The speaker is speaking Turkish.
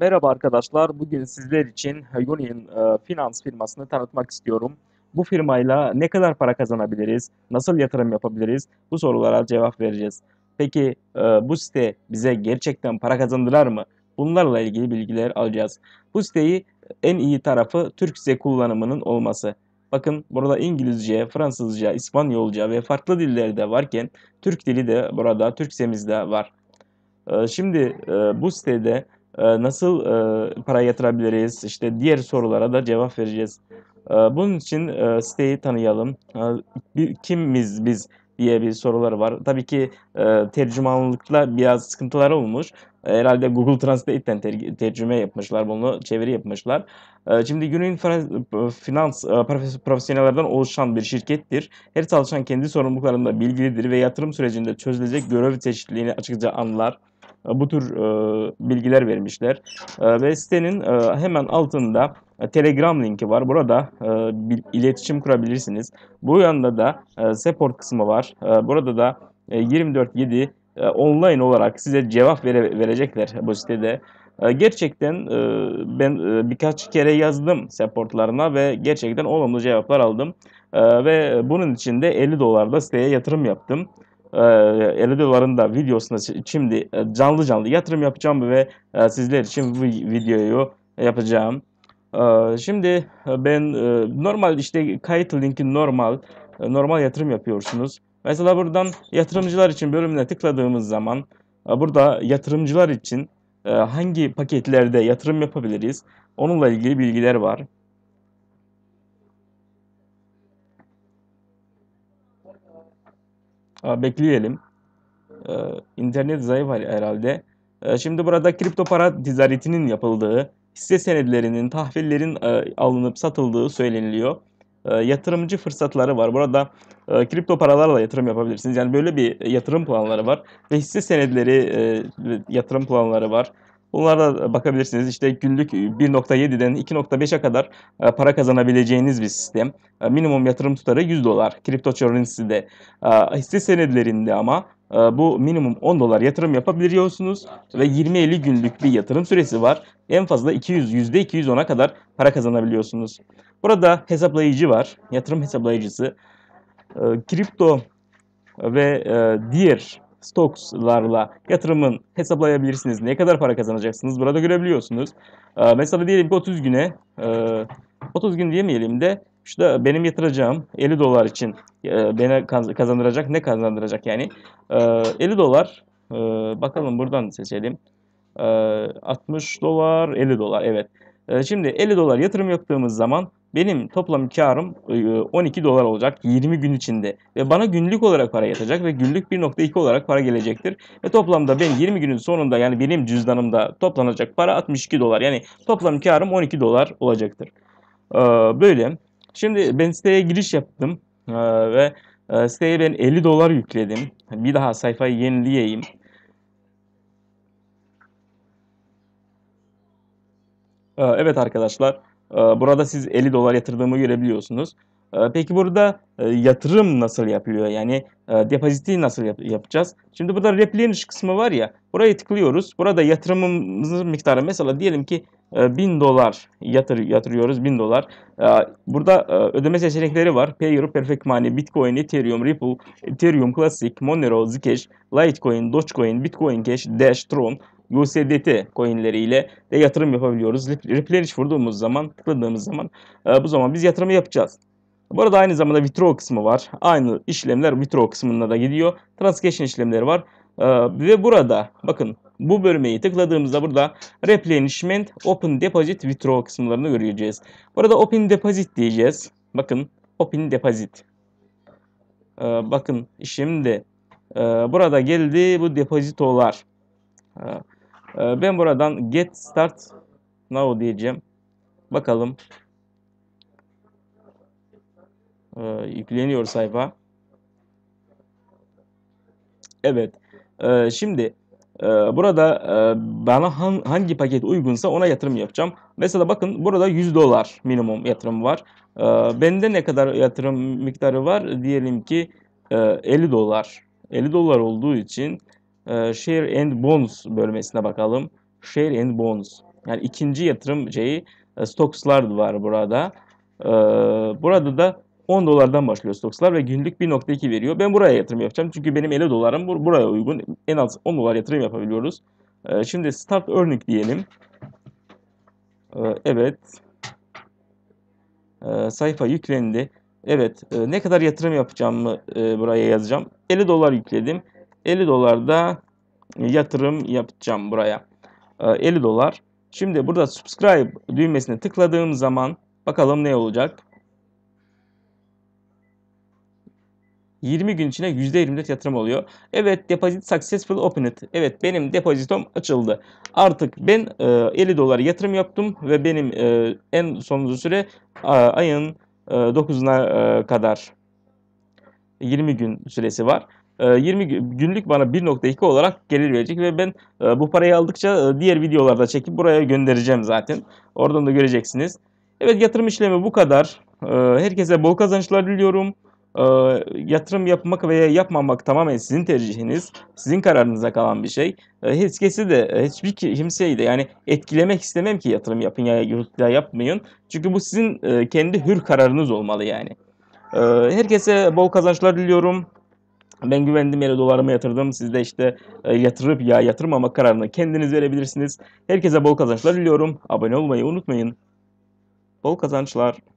Merhaba arkadaşlar, bugün sizler için Union e, Finans firmasını tanıtmak istiyorum. Bu firmayla ne kadar para kazanabiliriz, nasıl yatırım yapabiliriz bu sorulara cevap vereceğiz. Peki e, bu site bize gerçekten para kazandılar mı? Bunlarla ilgili bilgiler alacağız. Bu siteyi en iyi tarafı Türkçe kullanımının olması. Bakın burada İngilizce, Fransızca, İspanyolca ve farklı diller de varken Türk dili de burada Türkçemiz de var. E, şimdi bu sitede ee, nasıl e, para yatırabiliriz, işte diğer sorulara da cevap vereceğiz. Ee, bunun için e, siteyi tanıyalım. Ee, Kimiz biz diye bir soruları var. Tabii ki e, tercümanlıkla biraz sıkıntılar olmuş. Herhalde Google Translate'den tercüme yapmışlar bunu, çeviri yapmışlar. Şimdi günün finans profesyonellerden oluşan bir şirkettir. Her çalışan kendi sorumluluklarında bilgilidir ve yatırım sürecinde çözülecek görev çeşitliliğini açıkça anlar. E, bu tür e, bilgiler vermişler. E, ve sitenin hemen altında Telegram linki var. Burada iletişim kurabilirsiniz. Bu yanda da support kısmı var. Burada da 24-7 online olarak size cevap vere, verecekler bu sitede. Gerçekten ben birkaç kere yazdım supportlarına ve gerçekten olumlu cevaplar aldım. Ve bunun için de 50 dolar da siteye yatırım yaptım. 50 e, doların da videosunda şimdi e, canlı canlı yatırım yapacağım ve e, sizler için bu videoyu yapacağım. Şimdi ben normal işte kayıt linki normal normal yatırım yapıyorsunuz. Mesela buradan yatırımcılar için bölümüne tıkladığımız zaman burada yatırımcılar için hangi paketlerde yatırım yapabiliriz onunla ilgili bilgiler var bekleyelim. Ee, internet zayıf herhalde. Ee, şimdi burada kripto para ticaretinin yapıldığı, hisse senetlerinin, tahvillerin e, alınıp satıldığı söyleniliyor. Ee, yatırımcı fırsatları var. Burada e, kripto paralarla yatırım yapabilirsiniz. Yani böyle bir yatırım planları var. Ve hisse senetleri e, yatırım planları var. Bunlara da bakabilirsiniz. İşte günlük 1.7'den e, 2.5'e kadar e, para kazanabileceğiniz bir sistem. E, minimum yatırım tutarı 100 dolar. Cryptocurrency'de hisse senedilerinde ama bu minimum 10 dolar yatırım yapabiliyorsunuz ve 20-50 günlük bir yatırım süresi var. En fazla 200 %210'a kadar para kazanabiliyorsunuz. Burada hesaplayıcı var. Yatırım hesaplayıcısı. Kripto ve diğer stokslarla yatırımın hesaplayabilirsiniz. Ne kadar para kazanacaksınız burada görebiliyorsunuz. Ee, mesela diyelim ki 30 güne 30 e, gün diyemeyelim de şu da benim yatıracağım 50 dolar için e, bana kazandıracak ne kazandıracak yani 50 ee, dolar e, bakalım buradan seçelim 60 ee, dolar 50 dolar evet ee, şimdi 50 dolar yatırım yaptığımız zaman benim toplam karım 12 e, dolar olacak 20 gün içinde ve bana günlük olarak para yatacak ve günlük 1.2 olarak para gelecektir. Ve toplamda ben 20 günün sonunda yani benim cüzdanımda toplanacak para 62 dolar yani toplam karım 12 dolar olacaktır. Ee, böyle. Şimdi ben siteye giriş yaptım e, ve e, siteye ben 50 dolar yükledim. Bir daha sayfayı yenileyeyim. Ee, evet arkadaşlar, ee, burada siz 50 dolar yatırdığımı görebiliyorsunuz. Ee, peki burada e, yatırım nasıl yapılıyor? Yani e, depoziti nasıl yap yapacağız? Şimdi burada replenish kısmı var ya, buraya tıklıyoruz. Burada yatırımımızın miktarı mesela diyelim ki 1000 e, dolar yatır yatırıyoruz 1000 dolar. Burada ödeme seçenekleri var. Payer, Perfect Money, Bitcoin, Ethereum, Ripple, Ethereum Classic, Monero, Zcash, Litecoin, Dogecoin, Bitcoin Cash, Dash, Tron, USDT coinleriyle de yatırım yapabiliyoruz. Replenish vurduğumuz zaman, tıkladığımız zaman e, bu zaman biz yatırımı yapacağız. Bu arada aynı zamanda vitro kısmı var. Aynı işlemler vitro kısmında da gidiyor. Transaction işlemleri var. Ee, ve burada bakın bu bölmeyi tıkladığımızda burada Replenishment, Open Deposit, vitro kısımlarını göreceğiz. Burada Open Deposit diyeceğiz. Bakın Open Deposit. Ee, bakın şimdi e, burada geldi bu depozitolar. E, ee, ben buradan get start now diyeceğim. Bakalım. Ee, yükleniyor sayfa. Evet. Ee, şimdi e, burada e, bana hangi paket uygunsa ona yatırım yapacağım. Mesela bakın burada 100 dolar minimum yatırım var. bende ne kadar yatırım miktarı var? Diyelim ki 50 e, dolar. 50 dolar olduğu için ee, share and Bonds bölmesine bakalım. Share and Bonds. Yani ikinci yatırım şeyi e, stokslar var burada. Ee, burada da 10 dolardan başlıyor stokslar ve günlük 1.2 veriyor. Ben buraya yatırım yapacağım. Çünkü benim 50 dolarım buraya uygun. En az 10 dolar yatırım yapabiliyoruz. Ee, şimdi Start örnek diyelim. evet. sayfa yüklendi. Evet, e, ne kadar yatırım yapacağımı e, buraya yazacağım. 50 dolar yükledim. 50 dolar da e, yatırım yapacağım buraya. 50 e, dolar. Şimdi burada subscribe düğmesine tıkladığım zaman bakalım ne olacak. 20 gün içinde %24 yatırım oluyor. Evet deposit successful opened. Evet benim depozitom açıldı. Artık ben 50 e, dolar yatırım yaptım ve benim en sonuncu süre ayın 9'una kadar 20 gün süresi var. 20 ee, günlük bana 1.2 olarak gelir verecek ve ben e, bu parayı aldıkça e, diğer videolarda çekip buraya göndereceğim zaten. Oradan da göreceksiniz. Evet yatırım işlemi bu kadar. Ee, herkese bol kazançlar diliyorum. Ee, yatırım yapmak veya yapmamak tamamen sizin tercihiniz. Sizin kararınıza kalan bir şey. Hiçkesi de e, hiçbir kimseyi de yani etkilemek istemem ki yatırım yapın ya yapmayın. Çünkü bu sizin kendi hür kararınız olmalı yani. Herkese bol kazançlar diliyorum. Ben güvendim yere dolarımı yatırdım. Siz de işte e, yatırıp ya yatırmama kararını kendiniz verebilirsiniz. Herkese bol kazançlar diliyorum. Abone olmayı unutmayın. Bol kazançlar.